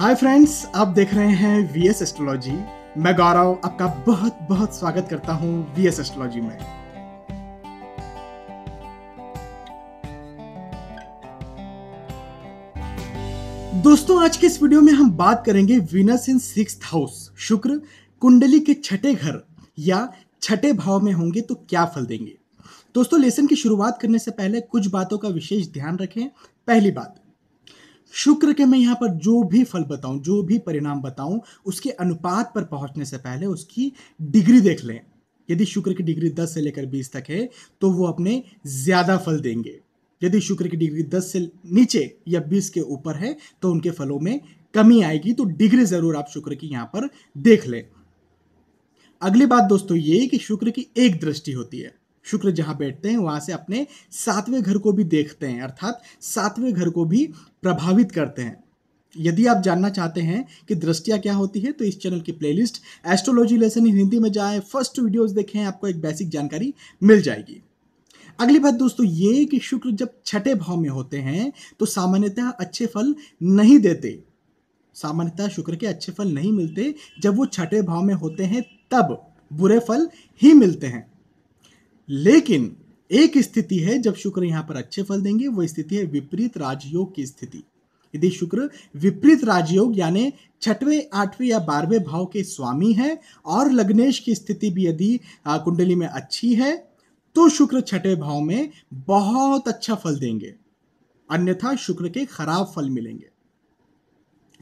hi friends आप देख रहे हैं वी एस एस्ट्रोलॉजी मैं गौरव आपका बहुत बहुत स्वागत करता हूँ वीएस एस्ट्रोलॉजी में दोस्तों आज के इस वीडियो में हम बात करेंगे वीनस इन सिक्स हाउस शुक्र कुंडली के छठे घर या छठे भाव में होंगे तो क्या फल देंगे दोस्तों लेसन की शुरुआत करने से पहले कुछ बातों का विशेष ध्यान रखें पहली बात शुक्र के मैं यहाँ पर जो भी फल बताऊँ जो भी परिणाम बताऊँ उसके अनुपात पर पहुँचने से पहले उसकी डिग्री देख लें यदि शुक्र की डिग्री 10 से लेकर 20 तक है तो वो अपने ज़्यादा फल देंगे यदि शुक्र की डिग्री 10 से नीचे या 20 के ऊपर है तो उनके फलों में कमी आएगी तो डिग्री ज़रूर आप शुक्र की यहाँ पर देख लें अगली बात दोस्तों ये कि शुक्र की एक दृष्टि होती है शुक्र जहाँ बैठते हैं वहाँ से अपने सातवें घर को भी देखते हैं अर्थात सातवें घर को भी प्रभावित करते हैं यदि आप जानना चाहते हैं कि दृष्टिया क्या होती है तो इस चैनल की प्लेलिस्ट एस्ट्रोलॉजी लेसन हिंदी में जाएं फर्स्ट वीडियोस देखें आपको एक बेसिक जानकारी मिल जाएगी अगली बात दोस्तों ये कि शुक्र जब छठे भाव में होते हैं तो सामान्यतः अच्छे फल नहीं देते सामान्यतः शुक्र के अच्छे फल नहीं मिलते जब वो छठे भाव में होते हैं तब बुरे फल ही मिलते हैं लेकिन एक स्थिति है जब शुक्र यहाँ पर अच्छे फल देंगे वह स्थिति है विपरीत राजयोग की स्थिति यदि शुक्र विपरीत राजयोग यानी छठवें आठवें या बारहवें भाव के स्वामी हैं और लग्नेश की स्थिति भी यदि कुंडली में अच्छी है तो शुक्र छठे भाव में बहुत अच्छा फल देंगे अन्यथा शुक्र के खराब फल मिलेंगे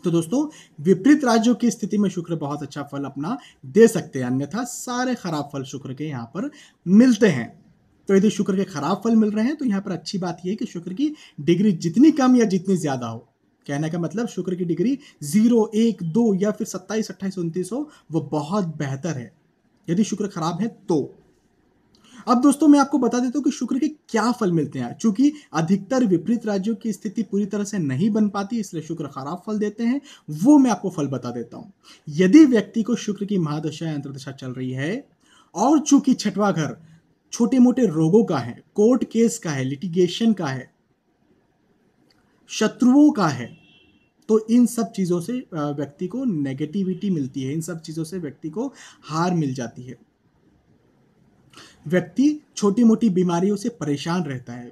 तो दोस्तों विपरीत राज्यों की स्थिति में शुक्र बहुत अच्छा फल अपना दे सकते हैं अन्यथा सारे खराब फल शुक्र के यहाँ पर मिलते हैं तो यदि शुक्र के खराब फल मिल रहे हैं तो यहाँ पर अच्छी बात यह है कि शुक्र की डिग्री जितनी कम या जितनी ज्यादा हो कहने का मतलब शुक्र की डिग्री जीरो एक दो या फिर सत्ताईस अट्ठाईस उनतीस हो वह बहुत बेहतर है यदि शुक्र खराब है तो अब दोस्तों मैं आपको बता देता हूँ कि शुक्र के क्या फल मिलते हैं चूंकि अधिकतर विपरीत राज्यों की स्थिति पूरी तरह से नहीं बन पाती इसलिए शुक्र खराब फल देते हैं वो मैं आपको फल बता देता हूँ यदि व्यक्ति को शुक्र की महादशा या अंतर्दशा चल रही है और चूंकि छठवा घर छोटे मोटे रोगों का है कोर्ट केस का है लिटिगेशन का है शत्रुओं का है तो इन सब चीज़ों से व्यक्ति को नेगेटिविटी मिलती है इन सब चीज़ों से व्यक्ति को हार मिल जाती है व्यक्ति छोटी मोटी बीमारियों से परेशान रहता है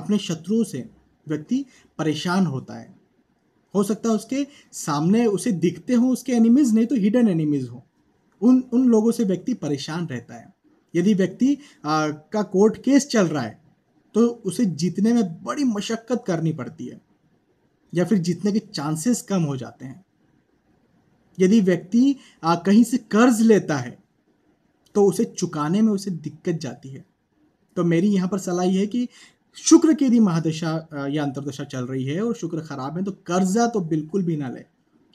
अपने शत्रुओं से व्यक्ति परेशान होता है हो सकता है उसके सामने उसे दिखते हों उसके एनिमीज नहीं तो हिडन एनिमीज हों उन उन लोगों से व्यक्ति परेशान रहता है यदि व्यक्ति आ, का कोर्ट केस चल रहा है तो उसे जीतने में बड़ी मशक्क़त करनी पड़ती है या फिर जीतने के चांसेस कम हो जाते हैं यदि व्यक्ति आ, कहीं से कर्ज लेता है तो उसे चुकाने में उसे दिक्कत जाती है तो मेरी यहाँ पर सलाह यह है कि शुक्र की यदि महादशा या अंतरदशा चल रही है और शुक्र खराब है तो कर्जा तो बिल्कुल भी ना ले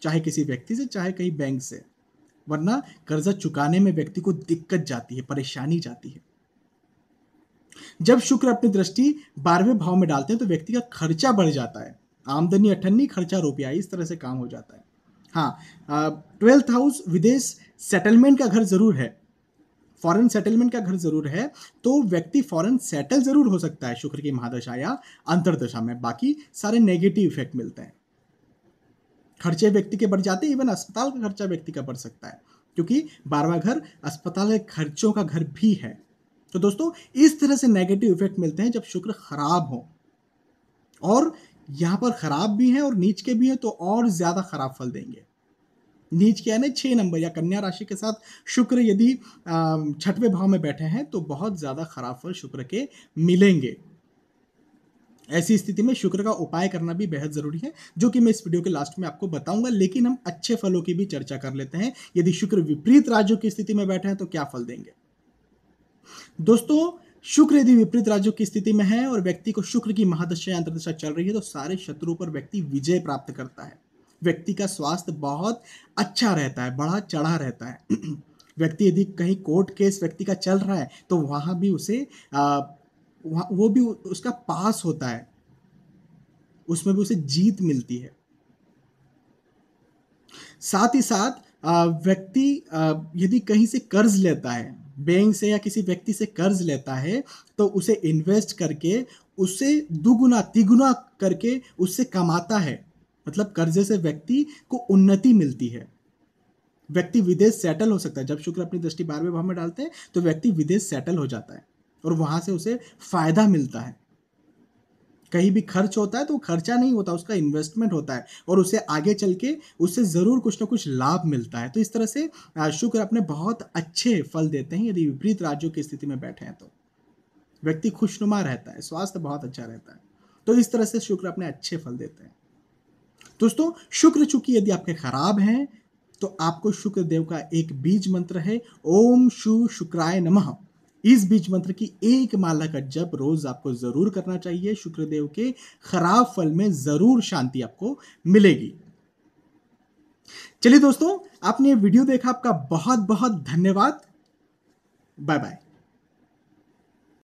चाहे किसी व्यक्ति से चाहे कहीं बैंक से वरना कर्जा चुकाने में व्यक्ति को दिक्कत जाती है परेशानी जाती है जब शुक्र अपनी दृष्टि बारहवें भाव में डालते हैं तो व्यक्ति का खर्चा बढ़ जाता है आमदनी अठन्नी खर्चा रुपया इस तरह से काम हो जाता है हाँ ट्वेल्थ हाउस विदेश सेटलमेंट का घर जरूर है फॉरेन सेटलमेंट का घर जरूर है तो व्यक्ति फॉरेन सेटल जरूर हो सकता है शुक्र की महादशा या अंतरदशा में बाकी सारे नेगेटिव इफेक्ट मिलते हैं खर्चे व्यक्ति के बढ़ जाते हैं इवन अस्पताल का खर्चा व्यक्ति का बढ़ सकता है क्योंकि बारवा घर अस्पताल के खर्चों का घर भी है तो दोस्तों इस तरह से नेगेटिव इफेक्ट मिलते हैं जब शुक्र खराब हो और यहां पर खराब भी हैं और नीच के भी हैं तो और ज़्यादा खराब फल देंगे नीच क्या है छः नंबर या कन्या राशि के साथ शुक्र यदि छठवें भाव में बैठे हैं तो बहुत ज़्यादा खराब फल शुक्र के मिलेंगे ऐसी स्थिति में शुक्र का उपाय करना भी बेहद ज़रूरी है जो कि मैं इस वीडियो के लास्ट में आपको बताऊंगा लेकिन हम अच्छे फलों की भी चर्चा कर लेते हैं यदि शुक्र विपरीत राज्यों की स्थिति में बैठे हैं तो क्या फल देंगे दोस्तों शुक्र यदि विपरीत राज्यों की स्थिति में है और व्यक्ति को शुक्र की महादशा या अंतरदशा चल रही है तो सारे शत्रु पर व्यक्ति विजय प्राप्त करता है व्यक्ति का स्वास्थ्य बहुत अच्छा रहता है बड़ा चढ़ा रहता है व्यक्ति यदि कहीं कोर्ट केस व्यक्ति का चल रहा है तो वहाँ भी उसे आ, वो भी उसका पास होता है उसमें भी उसे जीत मिलती है साथ ही साथ व्यक्ति यदि कहीं से कर्ज लेता है बैंक से या किसी व्यक्ति से कर्ज लेता है तो उसे इन्वेस्ट करके उसे दुगुना तिगुना करके उससे कमाता है मतलब कर्जे से व्यक्ति को उन्नति मिलती है व्यक्ति विदेश सेटल हो सकता है जब शुक्र अपनी दृष्टि बारहवें भाव में डालते हैं तो व्यक्ति विदेश सेटल हो जाता है और वहां से उसे फायदा मिलता है कहीं भी खर्च होता है तो खर्चा नहीं होता उसका इन्वेस्टमेंट होता है और उसे आगे चल के उससे ज़रूर कुछ ना कुछ लाभ मिलता है तो इस तरह से शुक्र अपने बहुत अच्छे फल देते हैं यदि विपरीत राज्यों की स्थिति में बैठे हैं तो व्यक्ति खुशनुमा रहता है स्वास्थ्य बहुत अच्छा रहता है तो इस तरह से शुक्र अपने अच्छे फल देते हैं दोस्तों शुक्र चूंकि यदि आपके खराब हैं तो आपको शुक्र देव का एक बीज मंत्र है ओम शु शुक्राय नमः इस बीज मंत्र की एक माला का जप रोज आपको जरूर करना चाहिए शुक्रदेव के खराब फल में जरूर शांति आपको मिलेगी चलिए दोस्तों आपने वीडियो देखा आपका बहुत बहुत धन्यवाद बाय बाय